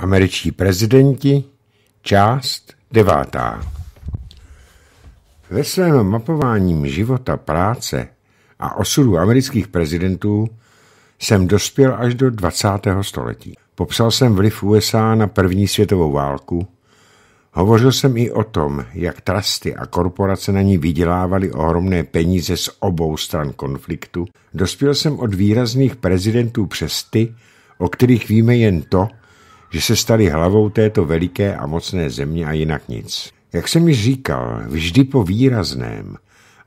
Američtí prezidenti, část devátá. Ve svém mapováním života, práce a osudu amerických prezidentů jsem dospěl až do 20. století. Popsal jsem vliv USA na první světovou válku, hovořil jsem i o tom, jak trusty a korporace na ní vydělávaly ohromné peníze z obou stran konfliktu, dospěl jsem od výrazných prezidentů přes ty, o kterých víme jen to, že se stali hlavou této veliké a mocné země a jinak nic. Jak jsem mi říkal, vždy po výrazném,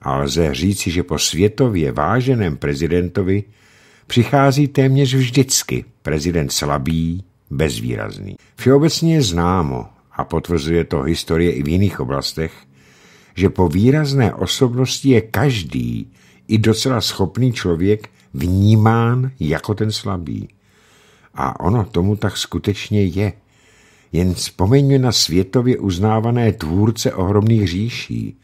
a lze říci, že po světově váženém prezidentovi přichází téměř vždycky prezident slabý, bezvýrazný. Všeobecně je známo, a potvrzuje to historie i v jiných oblastech, že po výrazné osobnosti je každý, i docela schopný člověk, vnímán jako ten slabý. A ono tomu tak skutečně je. Jen vzpomeňme na světově uznávané tvůrce ohromných říší.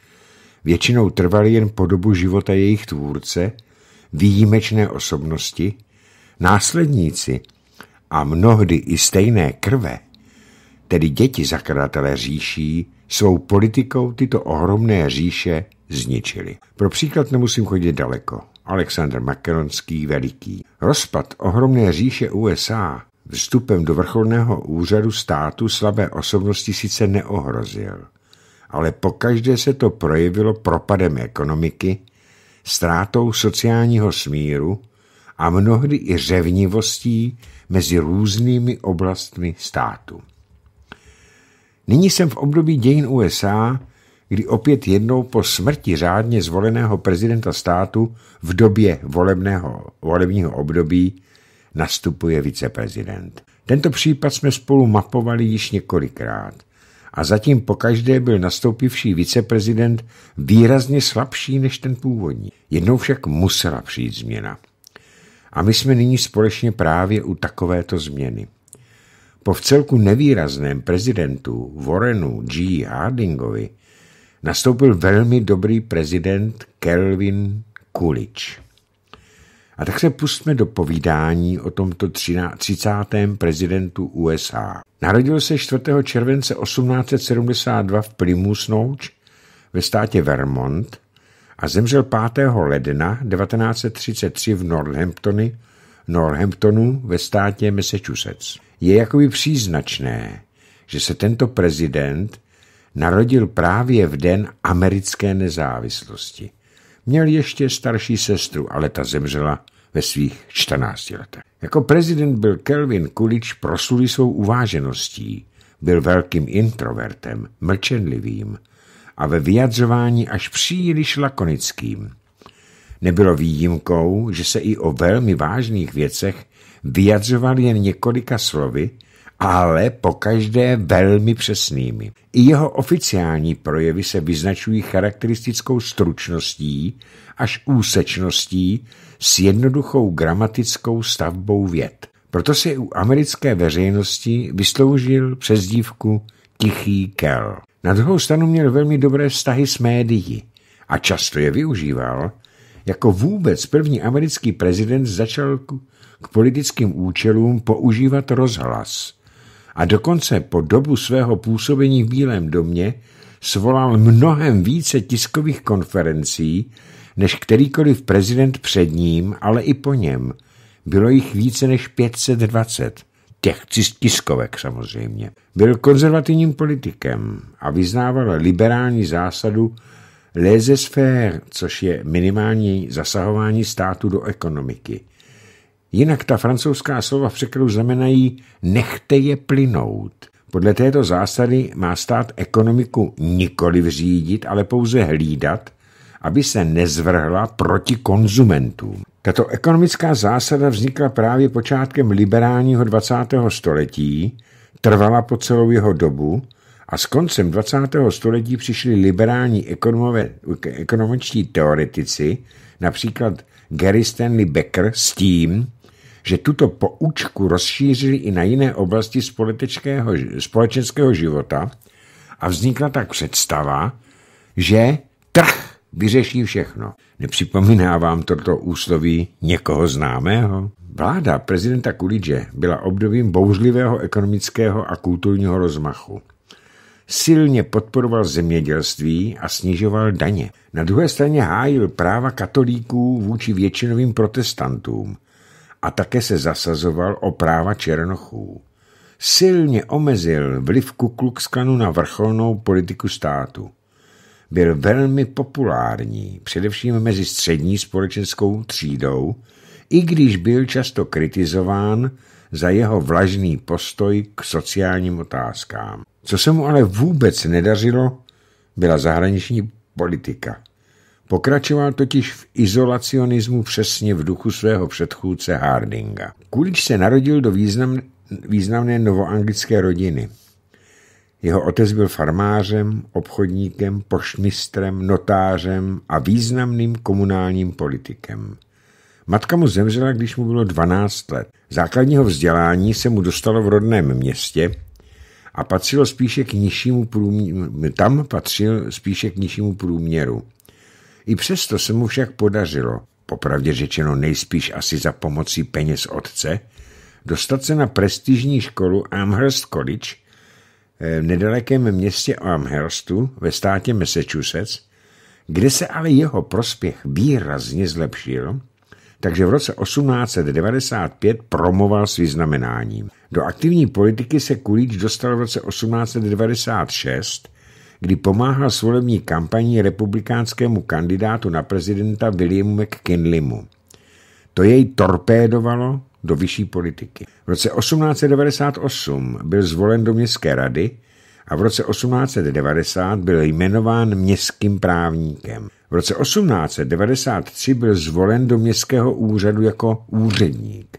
Většinou trvaly jen po dobu života jejich tvůrce, výjimečné osobnosti, následníci a mnohdy i stejné krve, tedy děti zakladatelé říší, svou politikou tyto ohromné říše zničili. Pro příklad nemusím chodit daleko. Alexander Makedonský Veliký. Rozpad ohromné říše USA vstupem do vrcholného úřadu státu slabé osobnosti sice neohrozil, ale pokaždé se to projevilo propadem ekonomiky, ztrátou sociálního smíru a mnohdy i řevnivostí mezi různými oblastmi státu. Nyní jsem v období dějin USA, kdy opět jednou po smrti řádně zvoleného prezidenta státu v době volebného, volebního období nastupuje viceprezident. Tento případ jsme spolu mapovali již několikrát a zatím pokaždé byl nastoupivší viceprezident výrazně slabší než ten původní. Jednou však musela přijít změna. A my jsme nyní společně právě u takovéto změny. Po vcelku nevýrazném prezidentu Warrenu G. Hardingovi nastoupil velmi dobrý prezident Kelvin Kulič. A tak se pustme do povídání o tomto 30. prezidentu USA. Narodil se 4. července 1872 v Plymouth ve státě Vermont a zemřel 5. ledna 1933 v Northamptony, Northamptonu ve státě Massachusetts. Je jakoby příznačné, že se tento prezident narodil právě v den americké nezávislosti. Měl ještě starší sestru, ale ta zemřela ve svých 14 letech. Jako prezident byl Kelvin Kulič prosulý svou uvážeností. Byl velkým introvertem, mlčenlivým a ve vyjadřování až příliš lakonickým. Nebylo výjimkou, že se i o velmi vážných věcech vyjadřoval jen několika slovy ale pokaždé velmi přesnými. I jeho oficiální projevy se vyznačují charakteristickou stručností až úsečností s jednoduchou gramatickou stavbou věd. Proto si u americké veřejnosti vysloužil přezdívku Tichý Kel. Na druhou stranu měl velmi dobré vztahy s médií a často je využíval. Jako vůbec první americký prezident začal k politickým účelům používat rozhlas – a dokonce po dobu svého působení v Bílém domě svolal mnohem více tiskových konferencí, než kterýkoliv prezident před ním, ale i po něm. Bylo jich více než 520 těch tiskovek samozřejmě. Byl konzervativním politikem a vyznával liberální zásadu laissez-faire, což je minimální zasahování státu do ekonomiky. Jinak ta francouzská slova v překladu znamenají nechte je plynout. Podle této zásady má stát ekonomiku nikoli řídit, ale pouze hlídat, aby se nezvrhla proti konzumentům. Tato ekonomická zásada vznikla právě počátkem liberálního 20. století, trvala po celou jeho dobu a s koncem 20. století přišli liberální ekonomové, ekonomičtí teoretici, například Gary Stanley Becker, s tím, že tuto poučku rozšířili i na jiné oblasti společenského života a vznikla tak představa, že trh vyřeší všechno. Nepřipomíná vám toto úsloví někoho známého? Vláda prezidenta Kulidže byla obdobím bouřlivého ekonomického a kulturního rozmachu. Silně podporoval zemědělství a snižoval daně. Na druhé straně hájil práva katolíků vůči většinovým protestantům a také se zasazoval o práva Černochů. Silně omezil vliv Kukluxkanu na vrcholnou politiku státu. Byl velmi populární, především mezi střední společenskou třídou, i když byl často kritizován za jeho vlažný postoj k sociálním otázkám. Co se mu ale vůbec nedařilo, byla zahraniční politika. Pokračoval totiž v izolacionismu přesně v duchu svého předchůdce Hardinga. Kulič se narodil do význam, významné novoanglické rodiny. Jeho otec byl farmářem, obchodníkem, poštmistrem, notářem a významným komunálním politikem. Matka mu zemřela, když mu bylo 12 let. Základního vzdělání se mu dostalo v rodném městě a patřilo spíše k nižšímu průměru. Tam patřil spíše k nižšímu průměru. I přesto se mu však podařilo, popravdě řečeno nejspíš asi za pomocí peněz otce, dostat se na prestižní školu Amherst College eh, v nedalekém městě Amherstu ve státě Massachusetts, kde se ale jeho prospěch výrazně zlepšil, takže v roce 1895 promoval s vyznamenáním. Do aktivní politiky se Kulíč dostal v roce 1896 kdy pomáhal s volební kampaní republikánskému kandidátu na prezidenta Williamu McKinleymu. To jej torpédovalo do vyšší politiky. V roce 1898 byl zvolen do městské rady a v roce 1890 byl jmenován městským právníkem. V roce 1893 byl zvolen do městského úřadu jako úředník.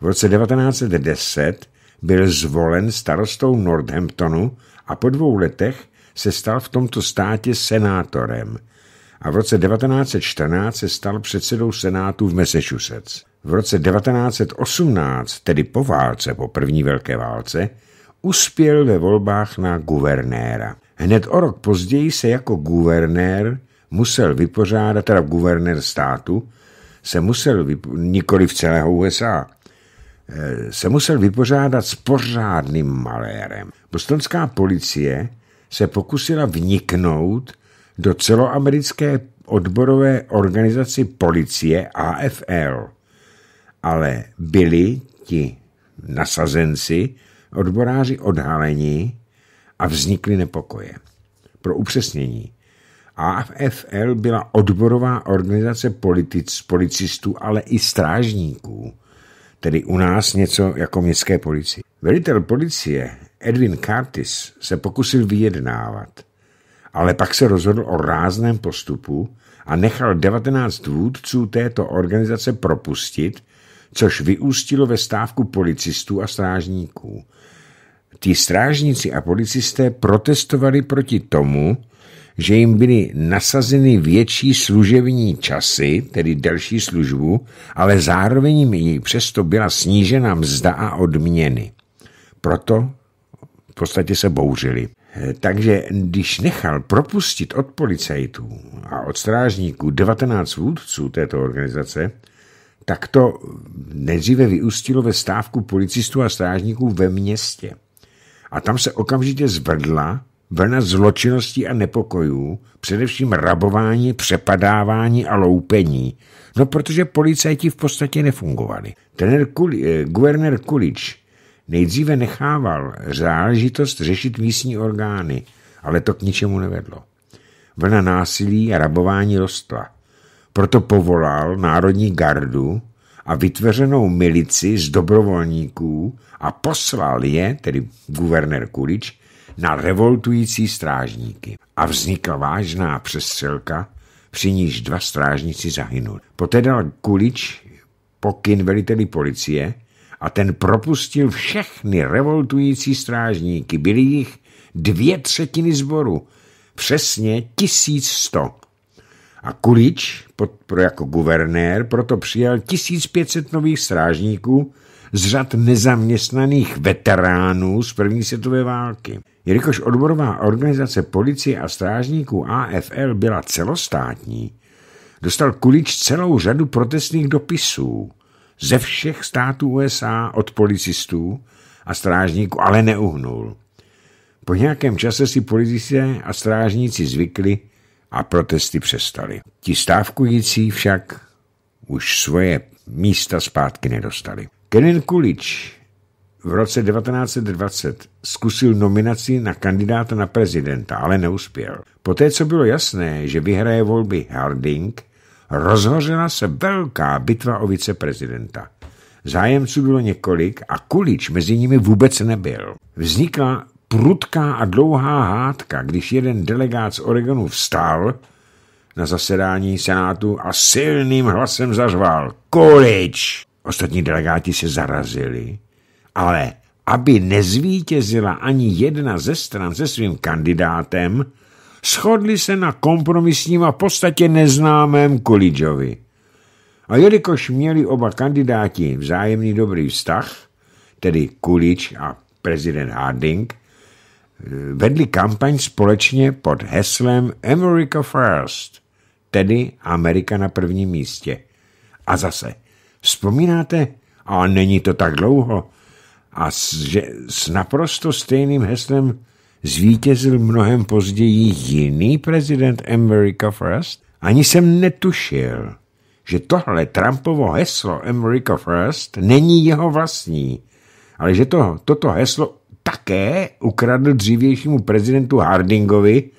V roce 1910 byl zvolen starostou Northamptonu a po dvou letech se stal v tomto státě senátorem a v roce 1914 se stal předsedou senátu v Massachusetts. V roce 1918, tedy po válce, po první velké válce, uspěl ve volbách na guvernéra. Hned o rok později se jako guvernér musel vypořádat, teda guvernér státu, se musel, nikoli v celého USA, eh, se musel vypořádat s pořádným malérem. Bostonská policie se pokusila vniknout do celoamerické odborové organizaci policie AFL. Ale byli ti nasazenci, odboráři odhalení a vznikly nepokoje. Pro upřesnění, AFL byla odborová organizace politic, policistů, ale i strážníků, tedy u nás něco jako městské policie. Velitel policie Edwin Curtis se pokusil vyjednávat, ale pak se rozhodl o rázném postupu a nechal 19 vůdců této organizace propustit, což vyústilo ve stávku policistů a strážníků. Ti strážníci a policisté protestovali proti tomu, že jim byly nasazeny větší služební časy, tedy delší službu, ale zároveň jim i přesto byla snížena mzda a odměny. Proto podstatě se bouřili. Takže když nechal propustit od policajtů a od strážníků 19 vůdců této organizace, tak to nejdříve vyústilo ve stávku policistů a strážníků ve městě. A tam se okamžitě zvedla vlna zločinností a nepokojů, především rabování, přepadávání a loupení. No protože policajti v podstatě nefungovali. Trenér Kuli, eh, guvernér Kulič Nejdříve nechával záležitost řešit místní orgány, ale to k ničemu nevedlo. Vlna násilí a rabování rostla. Proto povolal Národní gardu a vytvořenou milici z dobrovolníků a poslal je, tedy guvernér Kulič, na revoltující strážníky. A vznikla vážná přestřelka, při níž dva strážníci zahynuli. Poté dal Kulič pokyn veliteli policie, a ten propustil všechny revoltující strážníky. Byly jich dvě třetiny zboru, přesně 1100. A Kulič pod, pro jako guvernér proto přijal 1500 nových strážníků z řad nezaměstnaných veteránů z první světové války. Jelikož odborová organizace policie a strážníků AFL byla celostátní, dostal Kulič celou řadu protestních dopisů ze všech států USA od policistů a strážníků, ale neuhnul. Po nějakém čase si policisté a strážníci zvykli a protesty přestaly. Ti stávkující však už svoje místa zpátky nedostali. Kenin Kulič v roce 1920 zkusil nominaci na kandidáta na prezidenta, ale neuspěl. Poté, co bylo jasné, že vyhraje volby Harding, rozhořela se velká bitva o viceprezidenta. Zájemců bylo několik a Kulič mezi nimi vůbec nebyl. Vznikla prudká a dlouhá hádka, když jeden delegát z Oregonu vstal na zasedání Senátu a silným hlasem zařval Kulič! Ostatní delegáti se zarazili, ale aby nezvítězila ani jedna ze stran se svým kandidátem, shodli se na kompromisním a podstatě neznámém Kulidžovi. A jelikož měli oba kandidáti vzájemný dobrý vztah, tedy Kulič a prezident Harding, eh, vedli kampaň společně pod heslem America First, tedy Amerika na prvním místě. A zase, vzpomínáte, a není to tak dlouho, a s, že, s naprosto stejným heslem zvítězil mnohem později jiný prezident America First, ani jsem netušil, že tohle Trumpovo heslo America First není jeho vlastní, ale že to, toto heslo také ukradl dřívějšímu prezidentu Hardingovi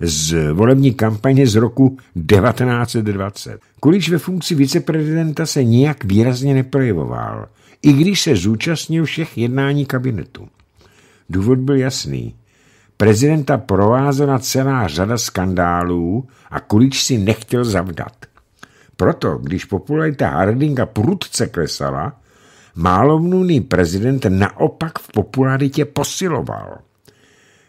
z volební kampaně z roku 1920. Kulíč ve funkci viceprezidenta se nijak výrazně neprojevoval, i když se zúčastnil všech jednání kabinetu. Důvod byl jasný. Prezidenta provázela celá řada skandálů a Kulič si nechtěl zavdat. Proto, když popularita Hardinga prudce klesala, málomluvný prezident naopak v popularitě posiloval.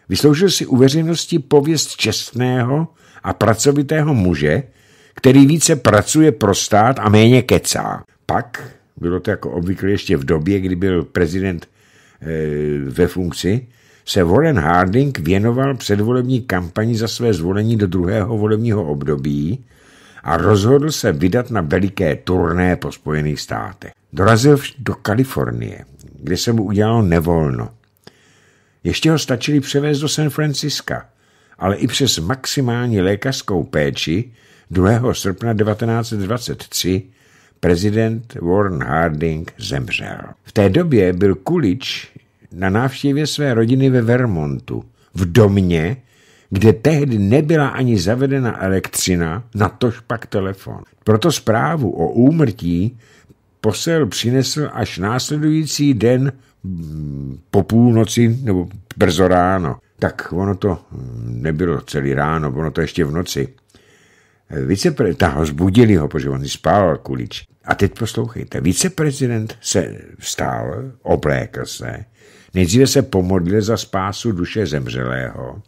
Vysloužil si u veřejnosti pověst čestného a pracovitého muže, který více pracuje pro stát a méně kecá. Pak, bylo to jako obvykle ještě v době, kdy byl prezident e, ve funkci, se Warren Harding věnoval předvolební kampani za své zvolení do druhého volebního období a rozhodl se vydat na veliké turné po Spojených státech. Dorazil do Kalifornie, kde se mu udělalo nevolno. Ještě ho stačili převést do San Franciska, ale i přes maximální lékařskou péči 2. srpna 1923 prezident Warren Harding zemřel. V té době byl Kulič na návštěvě své rodiny ve Vermontu, v domě, kde tehdy nebyla ani zavedena elektřina, natož pak telefon. Proto zprávu o úmrtí posel přinesl až následující den mm, po půlnoci nebo brzo ráno. Tak ono to mm, nebylo celý ráno, ono to ještě v noci. Viceprezident, ho zbudili ho, protože on spal kulič. A teď poslouchejte, viceprezident se vstál, oblékl se, Nejdříve se pomodlil za spásu duše zemřelého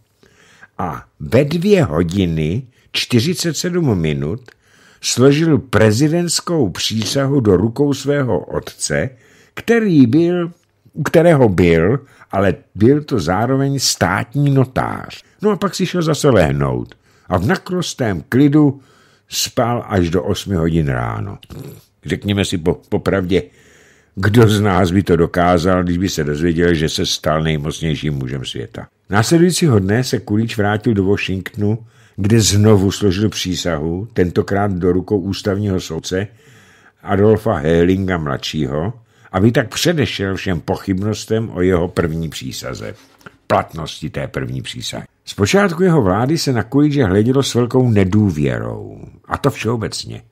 a ve dvě hodiny 47 minut složil prezidentskou přísahu do rukou svého otce, který byl, u kterého byl, ale byl to zároveň státní notář. No a pak si šel zase lehnout a v nakrostém klidu spal až do 8 hodin ráno. Řekněme si po, popravdě, kdo z nás by to dokázal, když by se dozvěděl, že se stal nejmocnějším mužem světa? Následujícího dne se Kulíč vrátil do Washingtonu, kde znovu složil přísahu, tentokrát do rukou ústavního soudce Adolfa Hellinga mladšího, aby tak předešel všem pochybnostem o jeho první přísaze, platnosti té první přísahy. počátku jeho vlády se na Kulíče hledělo s velkou nedůvěrou, a to všeobecně.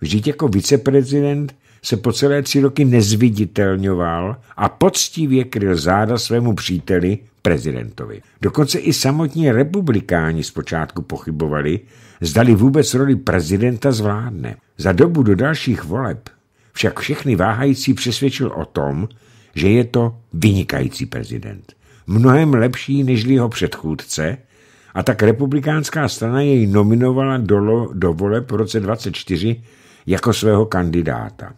Vždyť jako viceprezident se po celé tři roky nezviditelňoval a poctivě kryl záda svému příteli, prezidentovi. Dokonce i samotní republikáni zpočátku pochybovali, zdali vůbec roli prezidenta zvládne. Za dobu do dalších voleb však všechny váhající přesvědčil o tom, že je to vynikající prezident. Mnohem lepší než jeho předchůdce, a tak republikánská strana jej nominovala do, do voleb v roce 24 jako svého kandidáta.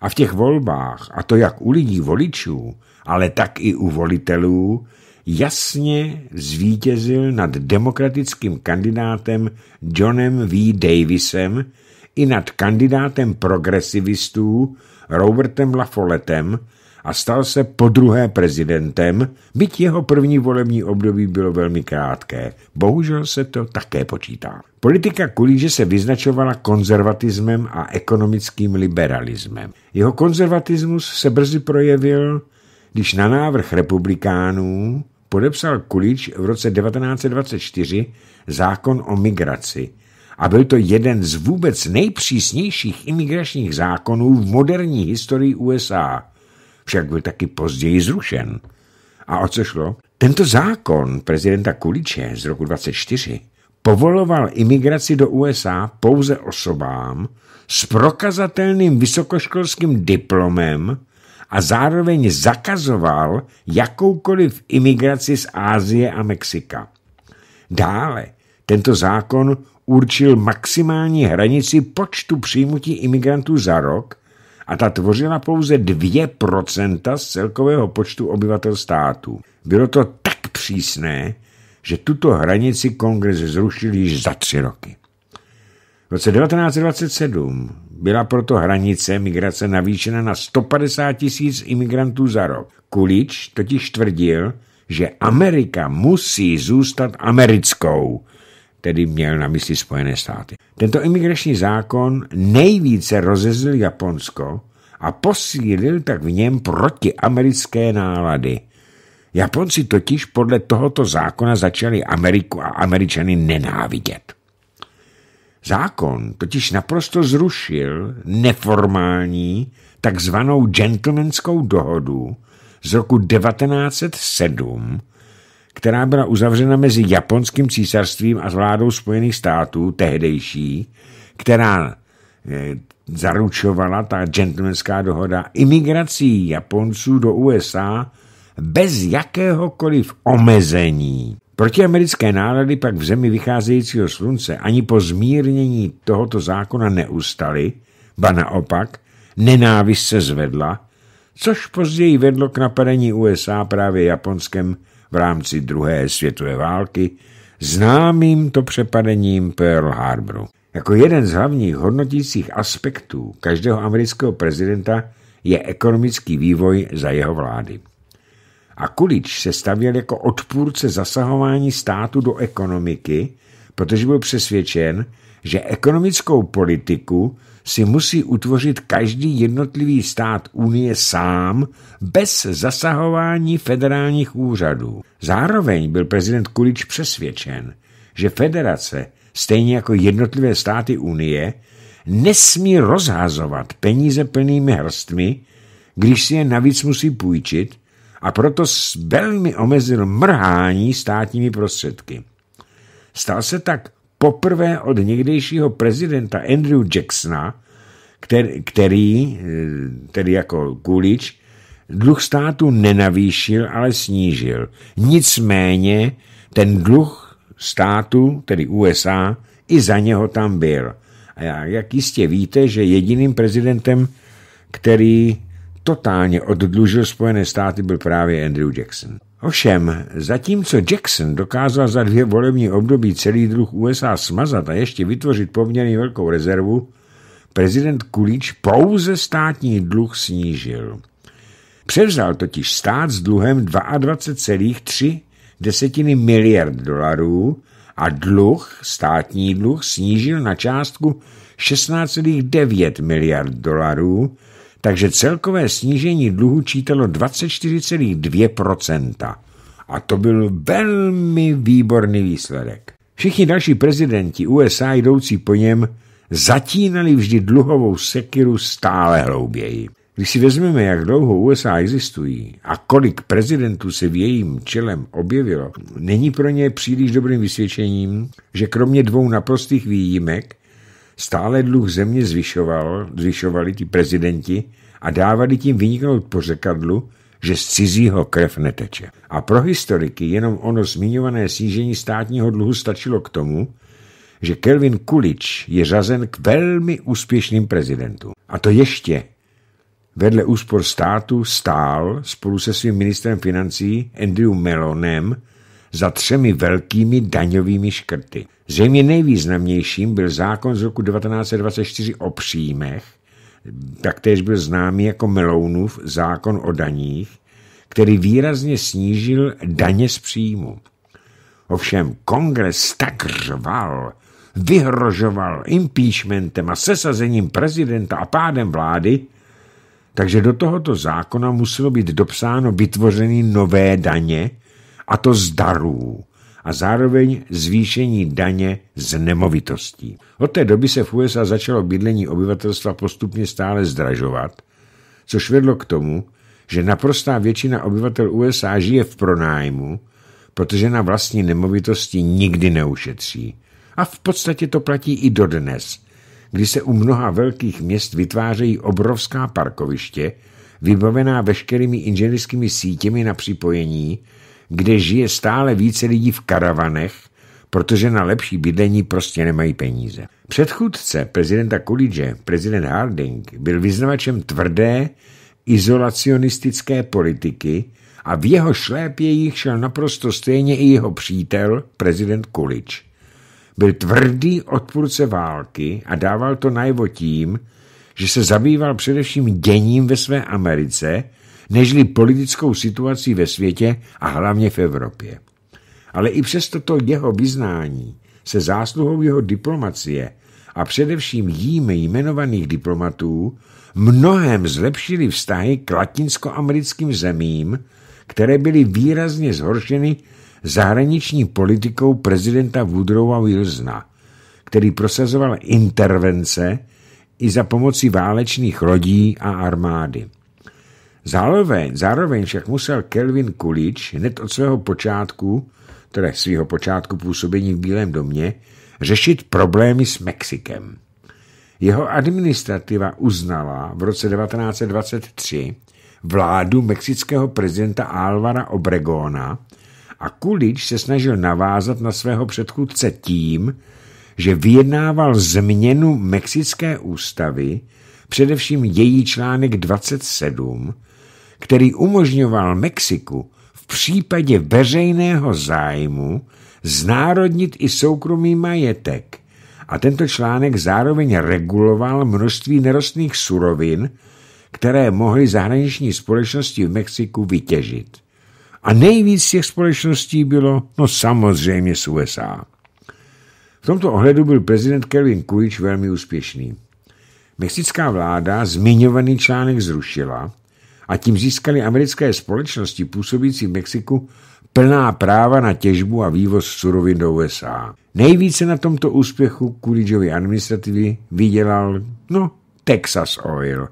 A v těch volbách, a to jak u lidí voličů, ale tak i u volitelů, jasně zvítězil nad demokratickým kandidátem Johnem V. Davisem i nad kandidátem progresivistů Robertem Lafoletem, a stal se po druhé prezidentem, byť jeho první volební období bylo velmi krátké. Bohužel se to také počítá. Politika Kulíže se vyznačovala konzervatismem a ekonomickým liberalismem. Jeho konzervatismus se brzy projevil, když na návrh republikánů podepsal Kulíč v roce 1924 zákon o migraci, a byl to jeden z vůbec nejpřísnějších imigračních zákonů v moderní historii USA však byl taky později zrušen. A o co šlo? Tento zákon prezidenta Kuliče z roku 24 povoloval imigraci do USA pouze osobám s prokazatelným vysokoškolským diplomem a zároveň zakazoval jakoukoliv imigraci z Ázie a Mexika. Dále tento zákon určil maximální hranici počtu přijímutí imigrantů za rok a ta tvořila pouze 2% z celkového počtu obyvatel států. Bylo to tak přísné, že tuto hranici kongres zrušil již za tři roky. V roce 1927 byla proto hranice migrace navýšena na 150 tisíc imigrantů za rok. Kulič totiž tvrdil, že Amerika musí zůstat americkou tedy měl na mysli Spojené státy. Tento imigrační zákon nejvíce rozezlil Japonsko a posílil tak v něm protiamerické nálady. Japonci totiž podle tohoto zákona začali Ameriku a Američany nenávidět. Zákon totiž naprosto zrušil neformální takzvanou gentlemanskou dohodu z roku 1907, která byla uzavřena mezi japonským císařstvím a vládou Spojených států, tehdejší, která e, zaručovala ta gentlemanská dohoda imigrací Japonců do USA bez jakéhokoliv omezení. Protiamerické nálady pak v zemi vycházejícího slunce ani po zmírnění tohoto zákona neustaly, ba naopak, nenávist se zvedla, což později vedlo k napadení USA právě Japonskem v rámci druhé světové války známým to přepadením Pearl Harboru. Jako jeden z hlavních hodnotících aspektů každého amerického prezidenta je ekonomický vývoj za jeho vlády. A Kulič se stavěl jako odpůrce zasahování státu do ekonomiky, protože byl přesvědčen, že ekonomickou politiku si musí utvořit každý jednotlivý stát Unie sám, bez zasahování federálních úřadů. Zároveň byl prezident Kulič přesvědčen, že federace, stejně jako jednotlivé státy Unie, nesmí rozhazovat peníze plnými hrstmi, když si je navíc musí půjčit a proto velmi omezil mrhání státními prostředky. Stal se tak poprvé od někdejšího prezidenta Andrew Jacksona, který, který eh, tedy jako Kulič, dluh státu nenavýšil, ale snížil. Nicméně ten dluh státu, tedy USA, i za něho tam byl. A jak jistě víte, že jediným prezidentem, který totálně oddlužil Spojené státy, byl právě Andrew Jackson. Ovšem, zatímco Jackson dokázal za dvě volební období celý druh USA smazat a ještě vytvořit poměrně velkou rezervu, prezident Kulič pouze státní dluh snížil. Převzal totiž stát s dluhem 22,3 desetiny miliard dolarů a dluh, státní dluh, snížil na částku 16,9 miliard dolarů, takže celkové snížení dluhu čítalo 24,2%. A to byl velmi výborný výsledek. Všichni další prezidenti USA jdoucí po něm zatínali vždy dluhovou sekiru stále hlouběji. Když si vezmeme, jak dlouho USA existují a kolik prezidentů se v jejím čelem objevilo, není pro ně příliš dobrým vysvědčením, že kromě dvou naprostých výjimek Stále dluh země zvyšoval, zvyšovali ti prezidenti a dávali tím vyniknout pořekadlu, že z cizího krev neteče. A pro historiky jenom ono zmiňované snížení státního dluhu stačilo k tomu, že Kelvin Kulič je řazen k velmi úspěšným prezidentům. A to ještě vedle úspor státu stál spolu se svým ministrem financí Andrew Melonem za třemi velkými daňovými škrty. Zřejmě nejvýznamnějším byl zákon z roku 1924 o příjmech, taktéž byl známý jako Melounův zákon o daních, který výrazně snížil daně z příjmu. Ovšem kongres tak řval, vyhrožoval impeachmentem a sesazením prezidenta a pádem vlády, takže do tohoto zákona muselo být dopsáno vytvořený nové daně, a to z darů a zároveň zvýšení daně z nemovitostí. Od té doby se v USA začalo bydlení obyvatelstva postupně stále zdražovat, což vedlo k tomu, že naprostá většina obyvatel USA žije v pronájmu, protože na vlastní nemovitosti nikdy neušetří. A v podstatě to platí i dodnes, kdy se u mnoha velkých měst vytvářejí obrovská parkoviště, vybavená veškerými inženýrskými sítěmi na připojení, kde žije stále více lidí v karavanech, protože na lepší bydlení prostě nemají peníze. Předchůdce prezidenta Kulidže, prezident Harding, byl vyznavačem tvrdé izolacionistické politiky a v jeho šlépějích šel naprosto stejně i jeho přítel, prezident Kulič. Byl tvrdý odpůrce války a dával to najevo tím, že se zabýval především děním ve své Americe nežli politickou situací ve světě a hlavně v Evropě. Ale i přes toto jeho vyznání se zásluhou jeho diplomacie a především jím jmenovaných diplomatů mnohem zlepšili vztahy k latinskoamerickým zemím, které byly výrazně zhoršeny zahraniční politikou prezidenta Woodrowa Wilsona, který prosazoval intervence i za pomoci válečných lodí a armády. Zároveň, zároveň však musel Kelvin Kulič hned od svého počátku, teda svého počátku působení v Bílém domě, řešit problémy s Mexikem. Jeho administrativa uznala v roce 1923 vládu mexického prezidenta Álvara Obregona a Kulič se snažil navázat na svého předchůdce tím, že vyjednával změnu mexické ústavy, především její článek 27, který umožňoval Mexiku v případě veřejného zájmu znárodnit i soukromý majetek. A tento článek zároveň reguloval množství nerostných surovin, které mohly zahraniční společnosti v Mexiku vytěžit. A nejvíc těch společností bylo, no samozřejmě z USA. V tomto ohledu byl prezident Kelvin Kujič velmi úspěšný. Mexická vláda zmiňovaný článek zrušila a tím získali americké společnosti působící v Mexiku plná práva na těžbu a vývoz surovin do USA. Nejvíce na tomto úspěchu Coolidgeovy administrativy vydělal, no, Texas Oil,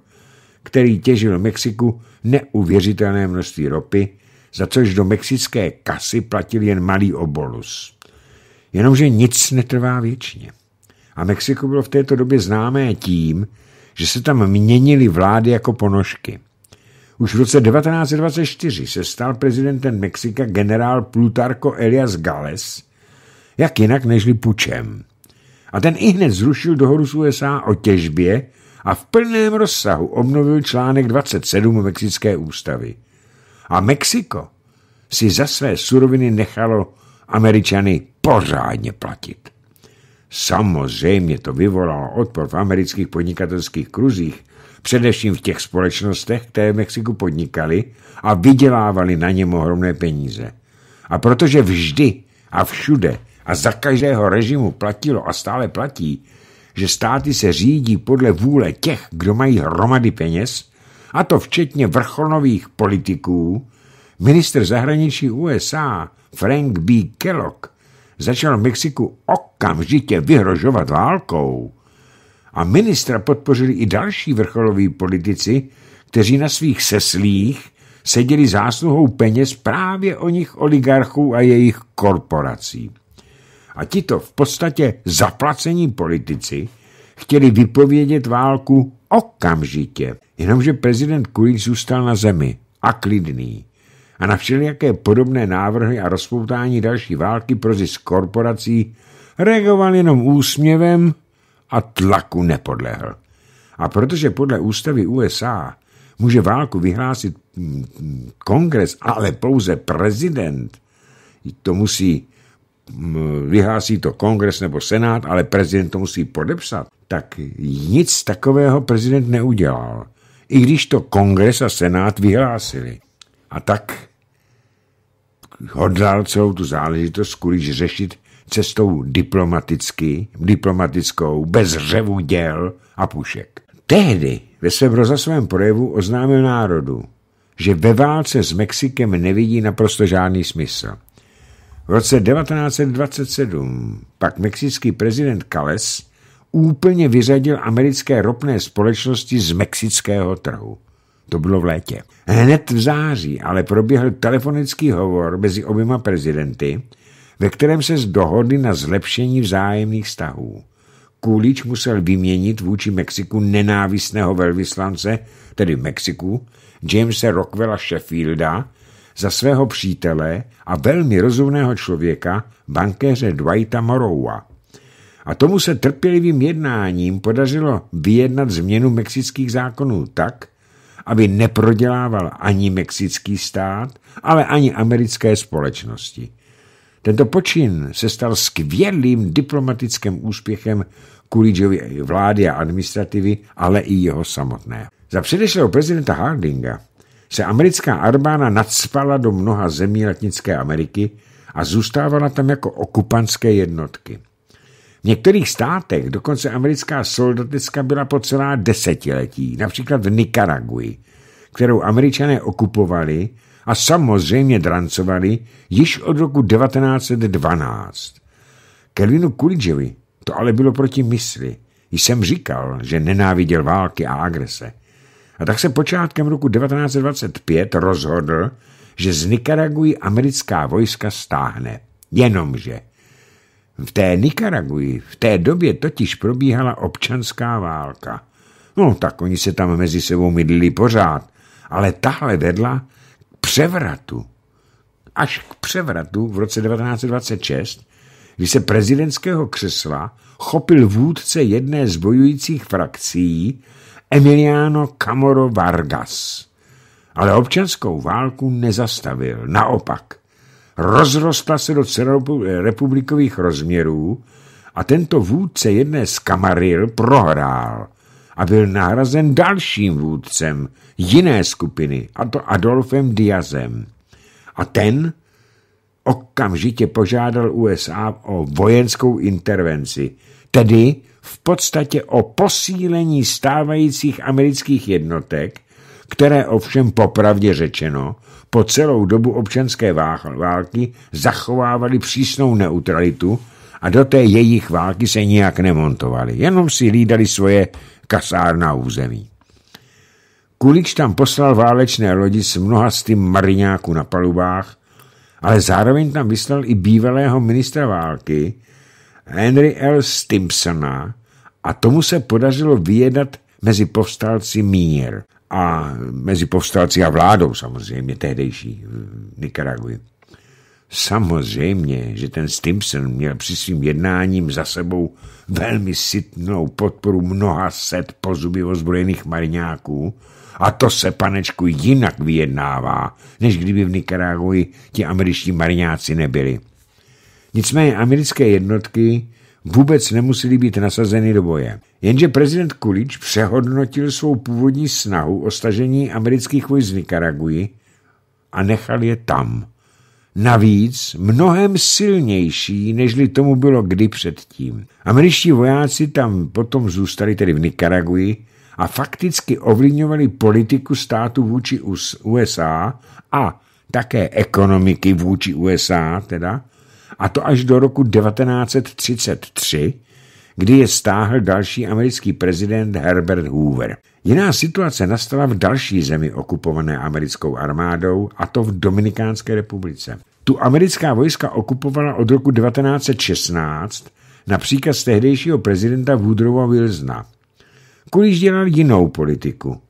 který těžil v Mexiku neuvěřitelné množství ropy, za což do mexické kasy platil jen malý obolus. Jenomže nic netrvá věčně. A Mexiko bylo v této době známé tím, že se tam měnily vlády jako ponožky. Už v roce 1924 se stal prezidentem Mexika generál Plutarco Elias Gales, jak jinak nežli pučem. A ten i hned zrušil dohodu s USA o těžbě a v plném rozsahu obnovil článek 27 Mexické ústavy. A Mexiko si za své suroviny nechalo Američany pořádně platit. Samozřejmě to vyvolalo odpor v amerických podnikatelských kruzích, především v těch společnostech, které v Mexiku podnikali a vydělávali na něm ohromné peníze. A protože vždy a všude a za každého režimu platilo a stále platí, že státy se řídí podle vůle těch, kdo mají hromady peněz, a to včetně vrcholových politiků, minister zahraničí USA Frank B. Kellogg začal v Mexiku okamžitě vyhrožovat válkou a ministra podpořili i další vrcholoví politici, kteří na svých seslích seděli zásluhou peněz právě o nich oligarchů a jejich korporací. A tito v podstatě zaplacení politici chtěli vypovědět válku okamžitě, jenomže prezident Kulík zůstal na zemi a klidný a na všelijaké podobné návrhy a rozpoutání další války pro zisk korporací reagoval jenom úsměvem a tlaku nepodlehl. A protože podle ústavy USA může válku vyhlásit mm, mm, kongres, ale pouze prezident, to musí mm, vyhlásí to kongres nebo senát, ale prezident to musí podepsat, tak nic takového prezident neudělal. I když to kongres a senát vyhlásili. A tak hodlal celou tu záležitost kulíž řešit cestou diplomaticky, diplomatickou, bez řevu děl a pušek. Tehdy ve svém rozhlasovém projevu oznámil národu, že ve válce s Mexikem nevidí naprosto žádný smysl. V roce 1927 pak mexický prezident Kales úplně vyřadil americké ropné společnosti z mexického trhu. To bylo v létě. Hned v září ale proběhl telefonický hovor mezi oběma prezidenty, ve kterém se dohodli na zlepšení vzájemných vztahů. Kulič musel vyměnit vůči Mexiku nenávistného velvyslance, tedy Mexiku, Jamesa Rockwella Sheffielda, za svého přítele a velmi rozumného člověka, bankéře Dwighta Morrowa. A tomu se trpělivým jednáním podařilo vyjednat změnu mexických zákonů tak, aby neprodělával ani mexický stát, ale ani americké společnosti. Tento počin se stal skvělým diplomatickým úspěchem Coolidgeovy vlády a administrativy, ale i jeho samotné. Za předešlého prezidenta Hardinga se americká armána nadspala do mnoha zemí Latinské Ameriky a zůstávala tam jako okupantské jednotky. V některých státech dokonce americká soldatická byla po celá desetiletí, například v Nikaraguji, kterou američané okupovali a samozřejmě drancovali již od roku 1912. Kelvinu Kulidževi to ale bylo proti mysli. Jsem říkal, že nenáviděl války a agrese. A tak se počátkem roku 1925 rozhodl, že z Nikaraguji americká vojska stáhne. Jenomže v té Nikaraguji v té době totiž probíhala občanská válka. No tak oni se tam mezi sebou mydlili pořád, ale tahle vedla převratu, až k převratu v roce 1926, kdy se prezidentského křesla chopil vůdce jedné z bojujících frakcí Emiliano Camoro Vargas. Ale občanskou válku nezastavil, naopak. Rozrostla se do republikových rozměrů a tento vůdce jedné z kamaril prohrál a byl nahrazen dalším vůdcem jiné skupiny, a to Adolfem Diazem. A ten okamžitě požádal USA o vojenskou intervenci, tedy v podstatě o posílení stávajících amerických jednotek, které ovšem popravdě řečeno po celou dobu občanské války zachovávaly přísnou neutralitu a do té jejich války se nijak nemontovali. Jenom si lídali svoje kasárna území. Kulič tam poslal válečné lodi s mnoha sty mariňáků na palubách, ale zároveň tam vyslal i bývalého ministra války Henry L. Stimpsona a tomu se podařilo vyjednat mezi povstalci mír a mezi povstalci a vládou samozřejmě tehdejší v Nikaraguji. Samozřejmě, že ten Stimson měl při svým jednáním za sebou velmi sitnou podporu mnoha set pozuby ozbrojených mariňáků a to se, panečku, jinak vyjednává, než kdyby v Nikaraguji ti američtí mariňáci nebyli. Nicméně americké jednotky vůbec nemusely být nasazeny do boje. Jenže prezident Kulič přehodnotil svou původní snahu o stažení amerických vojsk z Nikaraguji a nechal je tam – navíc mnohem silnější, nežli tomu bylo kdy předtím. Američtí vojáci tam potom zůstali tedy v Nikaraguji a fakticky ovlivňovali politiku státu vůči USA a také ekonomiky vůči USA teda, a to až do roku 1933, kdy je stáhl další americký prezident Herbert Hoover. Jiná situace nastala v další zemi okupované americkou armádou, a to v Dominikánské republice tu americká vojska okupovala od roku 1916 na příkaz tehdejšího prezidenta Woodrowa Wilsona. Kulíž dělal jinou politiku.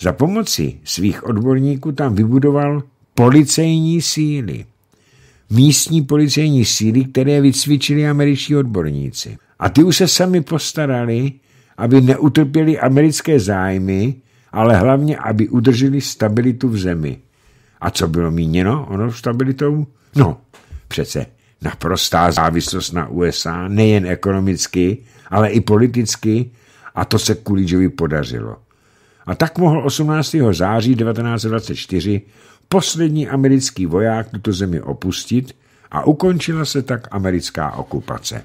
Za pomoci svých odborníků tam vybudoval policejní síly. Místní policejní síly, které vycvičili američtí odborníci. A ty už se sami postarali, aby neutrpěli americké zájmy, ale hlavně, aby udrželi stabilitu v zemi. A co bylo míněno ono stabilitou? No, přece naprostá závislost na USA, nejen ekonomicky, ale i politicky, a to se Coolidgeovi podařilo. A tak mohl 18. září 1924 poslední americký voják tuto zemi opustit a ukončila se tak americká okupace.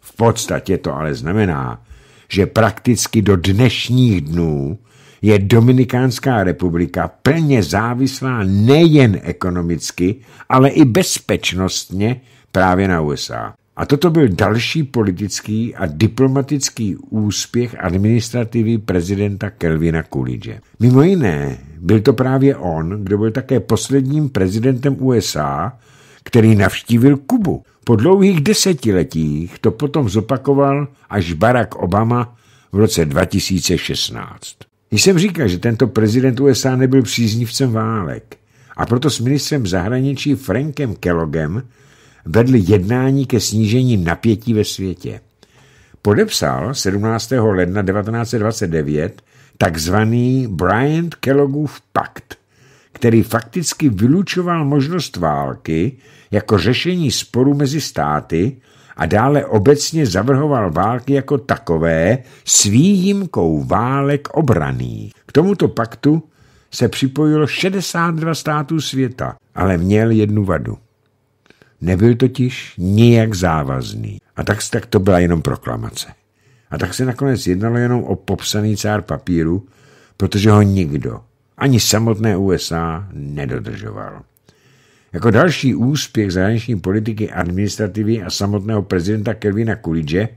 V podstatě to ale znamená, že prakticky do dnešních dnů je Dominikánská republika plně závislá nejen ekonomicky, ale i bezpečnostně právě na USA. A toto byl další politický a diplomatický úspěch administrativy prezidenta Kelvina Coolidge. Mimo jiné, byl to právě on, kdo byl také posledním prezidentem USA, který navštívil Kubu. Po dlouhých desetiletích to potom zopakoval až Barack Obama v roce 2016. Když jsem říkal, že tento prezident USA nebyl příznivcem válek a proto s ministrem zahraničí Frankem Kellogem vedl jednání ke snížení napětí ve světě. Podepsal 17. ledna 1929 takzvaný Bryant Kellogův pakt, který fakticky vylučoval možnost války jako řešení sporu mezi státy a dále obecně zavrhoval války jako takové s výjimkou válek obraných. K tomuto paktu se připojilo 62 států světa, ale měl jednu vadu. Nebyl totiž nijak závazný. A tak, tak to byla jenom proklamace. A tak se nakonec jednalo jenom o popsaný cár papíru, protože ho nikdo, ani samotné USA, nedodržoval. Jako další úspěch zahraniční politiky administrativy a samotného prezidenta Kelvina Kulidže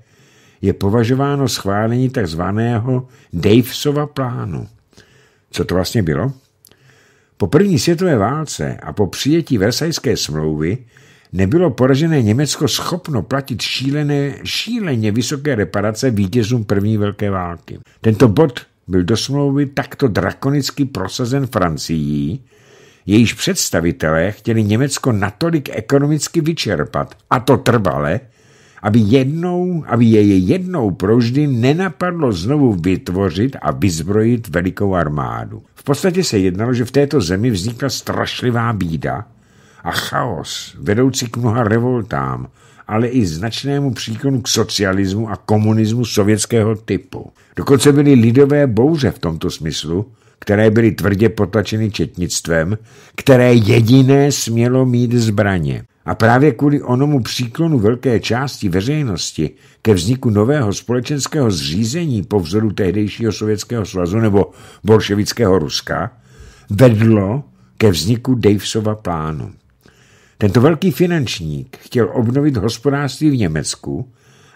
je považováno schválení tzv. Davesova plánu. Co to vlastně bylo? Po první světové válce a po přijetí Versajské smlouvy nebylo poražené Německo schopno platit šílené, šíleně vysoké reparace vítězům první velké války. Tento bod byl do smlouvy takto drakonicky prosazen Francií, jejíž představitelé chtěli Německo natolik ekonomicky vyčerpat, a to trvale, aby, jednou, aby je jednou proždy nenapadlo znovu vytvořit a vyzbrojit velikou armádu. V podstatě se jednalo, že v této zemi vznikla strašlivá bída a chaos, vedoucí k mnoha revoltám, ale i značnému příklonu k socialismu a komunismu sovětského typu. Dokonce byly lidové bouře v tomto smyslu, které byly tvrdě potlačeny četnictvem, které jediné smělo mít zbraně. A právě kvůli onomu příklonu velké části veřejnosti ke vzniku nového společenského zřízení po vzoru tehdejšího Sovětského svazu nebo bolševického Ruska vedlo ke vzniku Davesova plánu. Tento velký finančník chtěl obnovit hospodářství v Německu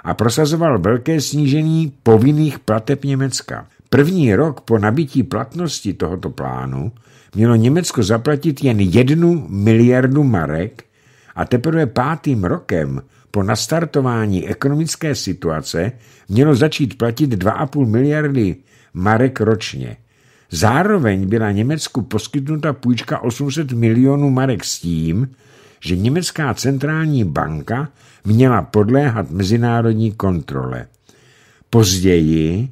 a prosazoval velké snížení povinných plateb Německa. První rok po nabití platnosti tohoto plánu mělo Německo zaplatit jen jednu miliardu marek a teprve pátým rokem po nastartování ekonomické situace mělo začít platit 2,5 miliardy marek ročně. Zároveň byla Německu poskytnuta půjčka 800 milionů marek s tím, že Německá centrální banka měla podléhat mezinárodní kontrole. Později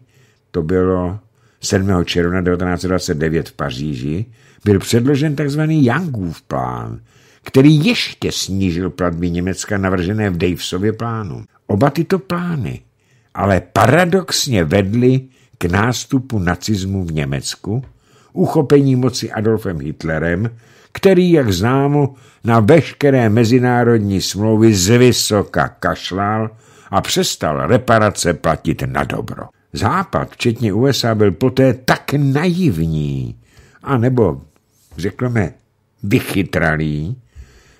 to bylo 7. června 1929 v Paříži, byl předložen tzv. Youngův plán, který ještě snížil platby Německa navržené v Davesově plánu. Oba tyto plány ale paradoxně vedly k nástupu nacismu v Německu, uchopení moci Adolfem Hitlerem, který, jak známo, na veškeré mezinárodní smlouvy zvysoka kašlal a přestal reparace platit na dobro. Západ, včetně USA, byl poté tak naivní, anebo, řekneme, vychytralý,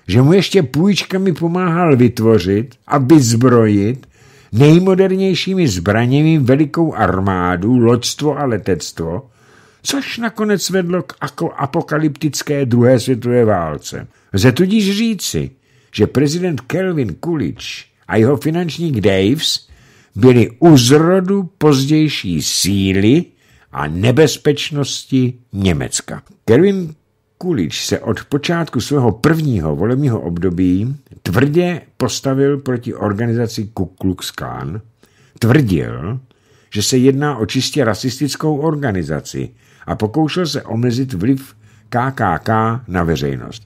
že mu ještě půjčkami pomáhal vytvořit a vyzbrojit nejmodernějšími zbraněmi velikou armádu, loďstvo a letectvo, což nakonec vedlo k apokalyptické druhé světové válce. Lze tudíž říci, že prezident Kelvin Kulič a jeho finančník Daves byly u zrodu pozdější síly a nebezpečnosti Německa. Kevin Kulič se od počátku svého prvního volebního období tvrdě postavil proti organizaci Ku Klux Klan, tvrdil, že se jedná o čistě rasistickou organizaci a pokoušel se omezit vliv KKK na veřejnost.